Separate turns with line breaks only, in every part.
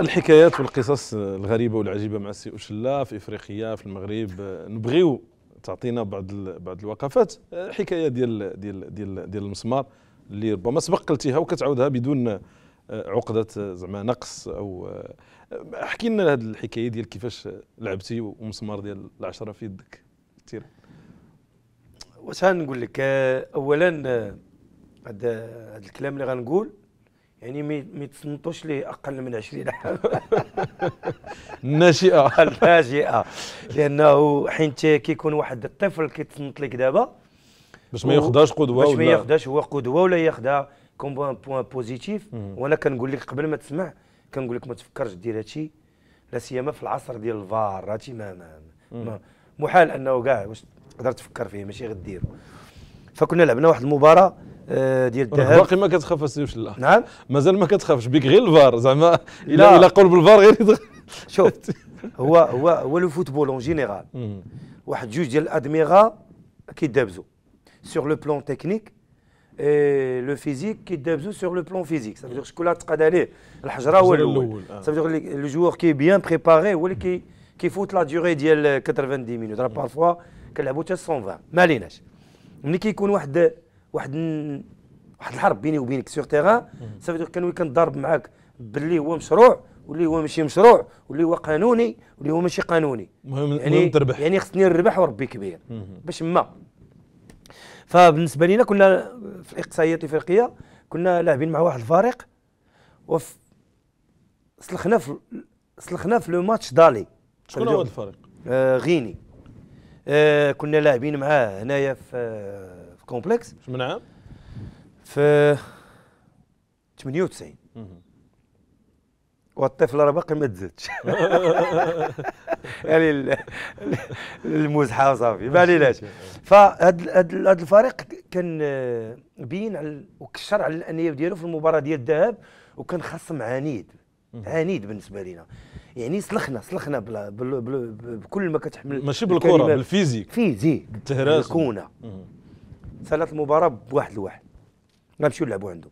الحكايات والقصص الغريبه والعجيبه مع السي اوشلا في افريقيا في المغرب نبغيو تعطينا بعض بعض الوقفات آه، حكايه ديال ديال ديال ديال المسمار اللي ربما سبق قلتيها وكتعاودها بدون آه، عقده آه، زعما نقص او احكي لنا هذه الحكايه ديال كيفاش لعبتي ومسمار ديال العشره في يدك كثير
واش غنقول لك اولا هذا الكلام اللي غنقول يعني ما يتصنتوش ليه اقل من 20 عام الناشئه الناشئه لانه حين كيكون واحد الطفل كيتصنت لك دابا باش ما ياخذهاش قدوه باش ما ياخذهاش هو قدوه ولا ياخذها كوم بوان بوزيتيف وانا كنقول لك قبل ما تسمع كنقول لك ما تفكرش دير هادشي لا سيما في العصر ديال الفار هادشي ما, ما, محال انه كاع واش تقدر تفكر فيه ماشي غديرو فكنا لعبنا واحد المباراه آه، ديال الذهب باقي ما كتخاف السي وشلا نعم مازال ما كتخافش بيك غير الفار زعما الا الا قول بالفار غير شوف هو هو هو لو فوتبول اون جينيرال واحد جوج ديال الادمغه كيدابزو سور لو بلون تكنيك إيه لو فيزيك كيدابزو سور لو بلون فيزيك صافي شكون اللي تقاد عليه الحجره هو الاول صافي لو جوور كي بيان بريباري هو اللي كي كيفوت لا ديوري ديال 90 مينوت راه بارفوا كنلعبوا حتى 120 ما عليناش ملي كيكون واحد واحد واحد الحرب بيني وبينك سيغ تيغان صافي كان كنضارب معاك باللي هو مشروع واللي هو ماشي مشروع واللي هو قانوني واللي هو ماشي قانوني مهم يعني مهم تربح يعني خصني الربح وربي كبير باش ما فبالنسبه لنا كنا في الاقصائيات الافريقيه كنا لاعبين مع واحد الفريق وف سلخنا في سلخنا في لو ماتش دالي شكون هو الفريق؟ آه غيني آه كنا لاعبين معاه هنايا في آه كومبلكس من عام؟ في 98 والطفل راه باقي ما تزادش يعني المزحه وصافي ما عليناش فهاد هاد الفريق كان آه، بين على وكشر على الانياب ديالو في المباراه ديال الذهاب وكان خصم عنيد عنيد بالنسبه لينا يعني سلخنا سلخنا بلا بلا بلا بكل ما كتحمل ماشي بالكره بالفيزيك فيزيك التهراس الكونه ثلاث المباراه بواحد لواحد غنمشيو نلعبوا عنده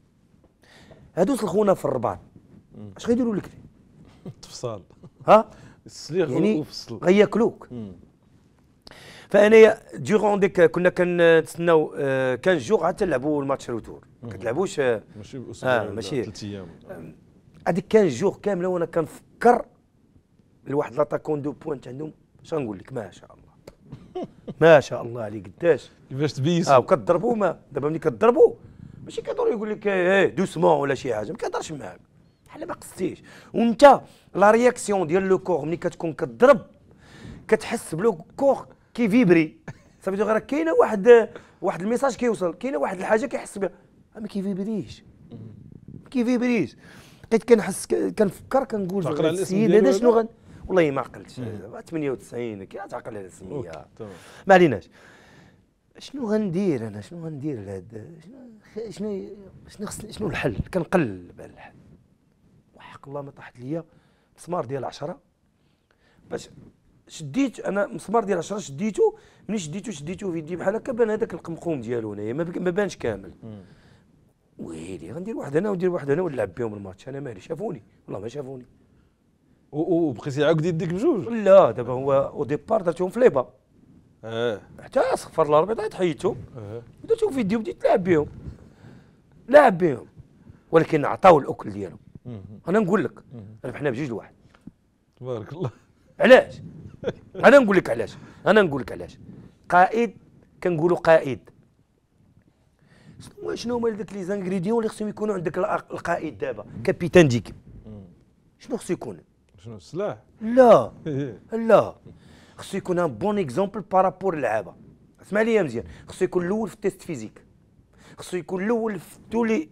هادو سلخونا في الرباط اش غيديروا لك تفصال ها السليغ يعني غياكلوك فانا ديغون ديك كنا كنتسناو آه، كان جوغ حتى نلعبوا الماتش روتور ما كتلعبوش آه، ماشي باسبوع آه ماشي ثلاث ايام هذيك آه، كان جوغ كامله وانا كنفكر لواحد لاتاكون دو بوانت عندهم شنقول لك ما شاء الله ما شاء الله عليك قداش كيفاش تبيس اه وكتضربوا ما دابا ملي كضربوا ماشي كيدور يقول لك إيه،, ايه دوسمون ولا شي حاجه ما كيهضرش معاك بحال ما قصتيش وانت لا رياكسيون ديال لو كور ملي كتكون كضرب كتحس بلو كور كيفيبري صافي غير كاينه واحد واحد الميساج كيوصل كاينه واحد الحاجه كيحس بها آه، ما كيفيبريش ما كيفيبريش بقيت كنحس كنفكر كنقول السيد هذا شنو غن والله ما عقلتش 98 كي تعقل على السميه ما عليناش شنو غندير انا شنو غندير لهاد شنو شنو شنو شنو الحل كنقلب على الحل وحق الله ما طاحت ليا مسمار ديال 10 باش شديت انا مسمار ديال 10 شديته ملي شديته شديته في يدي بحال هكا بان هذاك القمقوم ديالو هنايا ما بانش كامل ويلي غندير واحد هنا وندير واحد هنا ونلعب بهم الماتش انا مالي شافوني والله ما شافوني وبقيتي عاود يديك بجوج لا دابا هو او ديبار درتهم في ليبا اه حتى صفر الابيض عاد حيدتهم اه درتهم فيديو بديت تلعب بهم لعب بهم ولكن عطاو الاكل ديالهم انا نقول لك ربحنا بجوج لواحد تبارك الله علاش انا نقول لك علاش انا نقول لك علاش قائد كنقولوا قائد شنو هما ذاك لي زانغريديون اللي خصهم يكونوا عندك القائد دابا كابيتان ديكيب شنو خصو يكون شنو السلاح؟ لا لا خصو يكون ان بون اكزومبل بارابور اللعابه اسمع لي مزيان خصو يكون الاول في التيست فيزيك خصو يكون الاول في تولي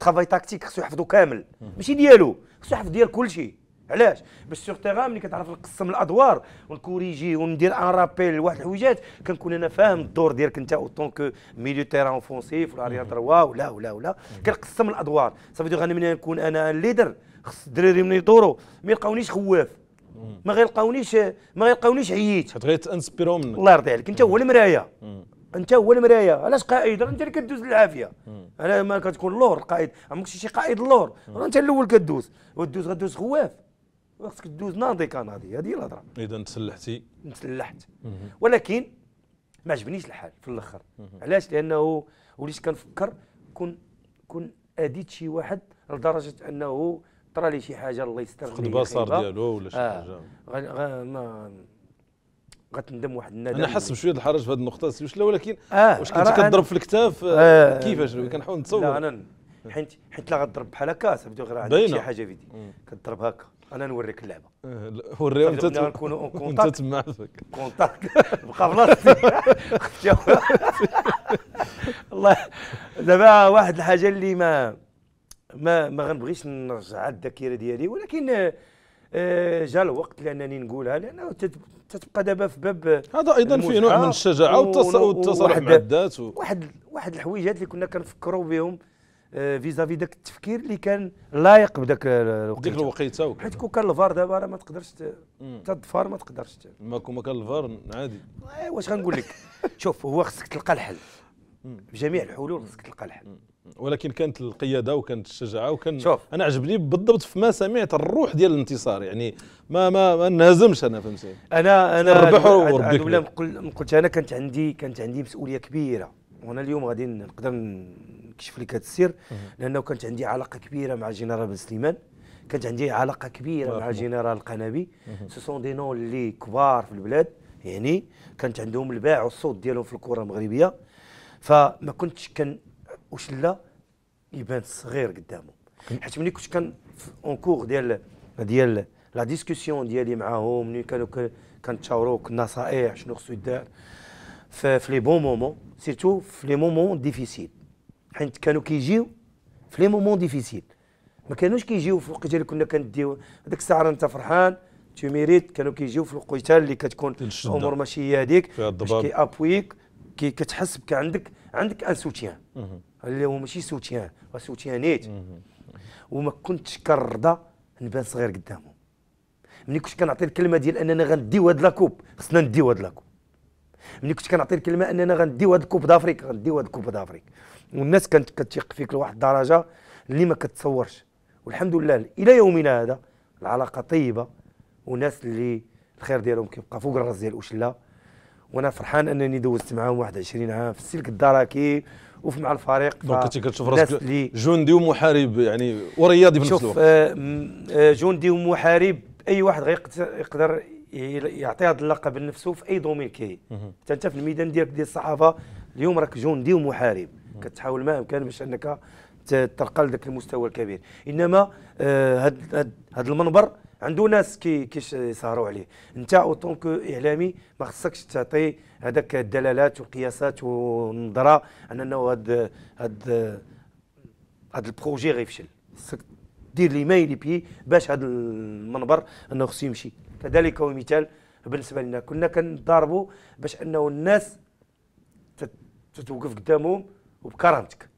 ترافاي تاكتيك خصو يحفظو كامل ماشي ديالو خصو يحفظ ديال كلشي علاش باش سور تيغان ملي كتعرف نقسم الادوار ونكوريجي وندير ان رابيل لواحد الحويجات كنكون انا فاهم الدور ديالك انت اوتون كو ميليو تيران اوفونسيف ولا ريا دروا ولا ولا ولا كنقسم الادوار صافي دو نكون انا ليدر خص الدراري من يدوروا ما يلقاونيش خواف ما غيلقاونيش ما غيلقاونيش عييت حيت تانسبيرو منك الله يرضي عليك انت هو المرايه انت هو المرايه علاش قائد انت اللي كدوز العافيه على ما كتكون اللور القائد عمرك شي قائد اللور انت الاول كدوز ودوز غدوز خواف خصك دوز ناضي كناضي هذه هي الهضره
اذا تسلحتي
تسلحت ولكن ما عجبنيش الحال في الاخر علاش لانه وليت كنفكر كون كون اديت شي واحد لدرجه انه طرا لي شي حاجه الله يستر خد البصر ديالو ولا شي آه. حاجه غ... ما غتندم واحد الندم انا حاس بشويه الحرج
في هذه النقطه واش لا ولكن آه واش كنت كضرب في الكتاف آه كيفاش كنحاول نتصور لا انا
حيت حيت لا غضرب بحال هكا صافي غير عندك شي حاجه فيدي كضرب هكا انا نوريك اللعبه آه، وريها انت نكونوا كونتاكت انت تما كونتاكت بقى بلاصتي الله دابا واحد الحاجه اللي ما ما ما غنبغيش نرجع الذاكره ديالي ولكن آه، آه، جا الوقت لانني نقولها لانه تتبقى دابا في باب هذا ايضا فيه نوع من الشجاعه والتصالح مع الذات و... واحد واحد الحويجات اللي كنا كنفكروا بهم فيزافي آه، داك التفكير اللي كان لايق بداك الوقت ديك الوقيته حيت كون كان الفار دابا راه ما تقدرش تضفار ما تقدرش ما كون ما كان الفار عادي إيه، واش غنقول لك شوف هو خصك تلقى الحل بجميع الحلول خصك تلقى الحل ولكن كانت
القياده وكانت الشجاعه وكان شوف. انا عجبني بالضبط فيما سمعت الروح ديال الانتصار يعني ما ما, ما انهزمش انا فهمتي انا انا ربح وربي
قلت انا كانت عندي كانت عندي مسؤوليه كبيره وانا اليوم غادي نقدر نكشف لك هذا السر لانه كانت عندي علاقه كبيره مع الجنرال بن سليمان كانت عندي علاقه كبيره مع الجنرال القنبي سو سون دي نون اللي كبار في البلاد يعني كانت عندهم الباع والصوت ديالهم في الكره المغربيه فما كنتش كان واش لا يبان صغير قدامه حيت ملي كنت كان اون كور ديال ديال لا ديسكسيون ديالي معاهم ملي كانوا كنتشاوروا النصائح شنو خصو يدار في لي بون مومون سيرتو في لي مومون ديفيسيل حيت كانوا كيجيو في لي مومون ديفيسيل ما كانوش كيجيو في الوقيته اللي كنا كنديو هذيك الساعه انت فرحان تو ميريت كانوا كيجيو في الوقيته اللي كتكون الامور ماشي هي هذيك باش كيابويك كي كتحس بك عندك عندك ان سوتيان اللي هو ماشي سوتيان سوتيانيت وما كنتش كنرضى نبان صغير قدامهم ملي كنت كنعطي الكلمه ديال اننا غنديو هاد لاكوب خصنا نديو هاد لاكوب ملي كنت كنعطي الكلمه اننا غنديو هاد الكوب دافريك غنديو هاد الكوب دافريك والناس كانت كتثق فيك لواحد الدرجه اللي ما كتصورش والحمد لله الى يومنا هذا العلاقه طيبه وناس اللي الخير ديالهم كيبقى فوق الراس ديال اوشلا وانا فرحان انني دوزت معاهم 21 عام في السلك الدراكي وفي مع الفريق دونك انت كتشوف راسك
جندي ومحارب يعني ورياضي في نفس الوقت
آه جندي ومحارب اي واحد غيقدر يعطي هذا اللقب لنفسه في اي دومين كاين حتى انت في الميدان ديالك ديال الصحافه اليوم راك جندي ومحارب كتحاول ما امكن باش انك ترقى لذاك المستوى الكبير انما هذا آه المنبر عنده ناس كي كيسهروا عليه انت او طونك اعلامي ما خصكش تعطي هذاك الدلالات والقياسات والنظره ان انه هاد هاد هاد البروجي غيفشل خصك دير لي ماي لي بي باش هاد المنبر انه خصو يمشي كذلك هو مثال بالنسبه لنا كنا كنضاربوا باش انه الناس تتوقف قدامهم وبكرامتك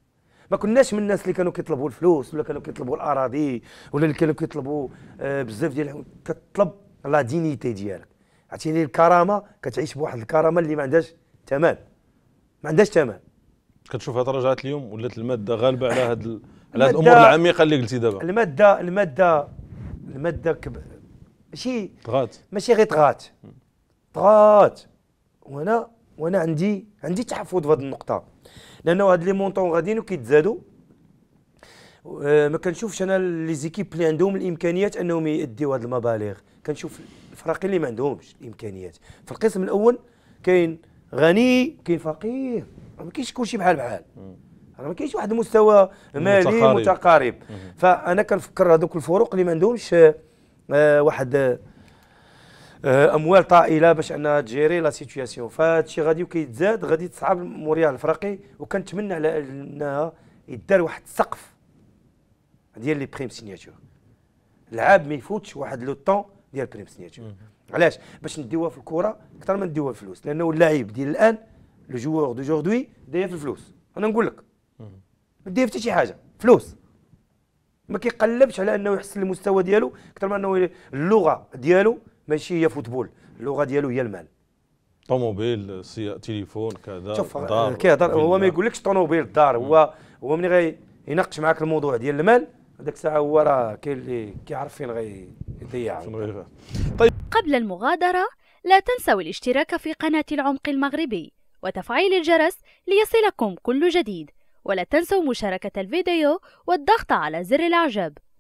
ما كناش من الناس اللي كانوا كيطلبوا الفلوس ولا كانوا كيطلبوا الاراضي ولا اللي كانوا كيطلبوا آه، بزاف ديال كتطلب لا دينيتي ديالك عطيني الكرامه كتعيش بواحد الكرامه اللي ما عندهاش ثمن ما عندهاش ثمن
كتشوف هاد رجعت اليوم ولات الماده غالبه على هاد على هاد الامور العميقه اللي قلتي دابا
الماده الماده الماده كب... ماشي طغات ماشي غير طغات طغات وانا وانا عندي عندي تحفظ في هذه النقطه لانه هاد لي مونطون غاديين وكيتزادوا أه، ما كنشوفش انا لي زيكيب اللي عندهم الامكانيات انهم يديوا هاد المبالغ كنشوف الفراقي اللي ما عندهمش الامكانيات في القسم الاول كاين غني كاين فقير ما كاينش كلشي بحال بحال راه ما كاينش واحد المستوى مالي متقارب, متقارب. فانا كنفكر هذوك الفروق اللي ما عندهمش آه واحد آه، اموال طائله باش انها تجيري لا سيتوياسيون فهادشي غادي وكيتزاد غادي تصعب الموريال الفرقي وكنتمنى على انها يدار واحد السقف ديال لي بريم سيناتور لعاب ما يفوتش واحد لو طون ديال بريم سيناتور علاش باش نديوها في الكره اكثر من نديوها في الفلوس لانه اللاعب ديال الان لو جوور دو جوردوي داير في الفلوس انا نقول لك ما داير حتى شي حاجه فلوس ما كيقلبش على انه يحسن المستوى ديالو اكثر من انه اللغه ديالو ماشي هي فوتبول اللغه ديالو هي المال
طوموبيل سي تليفون كذا شوف آه، دار كيهضر هو ما
يقولكش طوموبيل الدار هو هو ملي غي يناقش معاك الموضوع ديال المال هذاك الساعه هو راه كاين اللي كيعرف فين غي يضيع طيب قبل المغادره لا تنسوا الاشتراك في قناه العمق المغربي وتفعيل الجرس ليصلكم كل جديد ولا تنسوا مشاركه الفيديو والضغط على زر الاعجاب